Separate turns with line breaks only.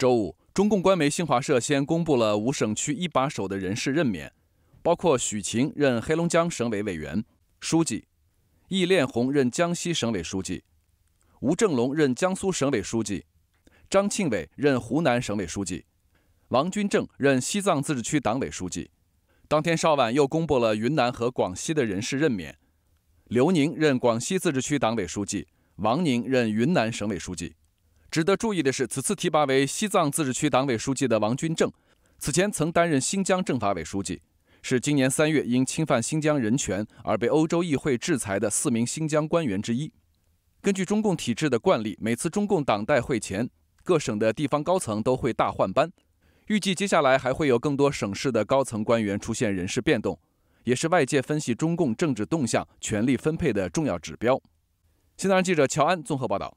周五，中共官媒新华社先公布了五省区一把手的人事任免，包括许晴任黑龙江省委委员、书记，易炼红任江西省委书记，吴正龙任江苏省委书记，张庆伟任湖南省委书记，王军政任西藏自治区党委书记。当天稍晚又公布了云南和广西的人事任免，刘宁任广西自治区党委书记，王宁任云南省委书记。值得注意的是，此次提拔为西藏自治区党委书记的王军正，此前曾担任新疆政法委书记，是今年三月因侵犯新疆人权而被欧洲议会制裁的四名新疆官员之一。根据中共体制的惯例，每次中共党代会前，各省的地方高层都会大换班，预计接下来还会有更多省市的高层官员出现人事变动，也是外界分析中共政治动向、权力分配的重要指标。新唐人记者乔安综合报道。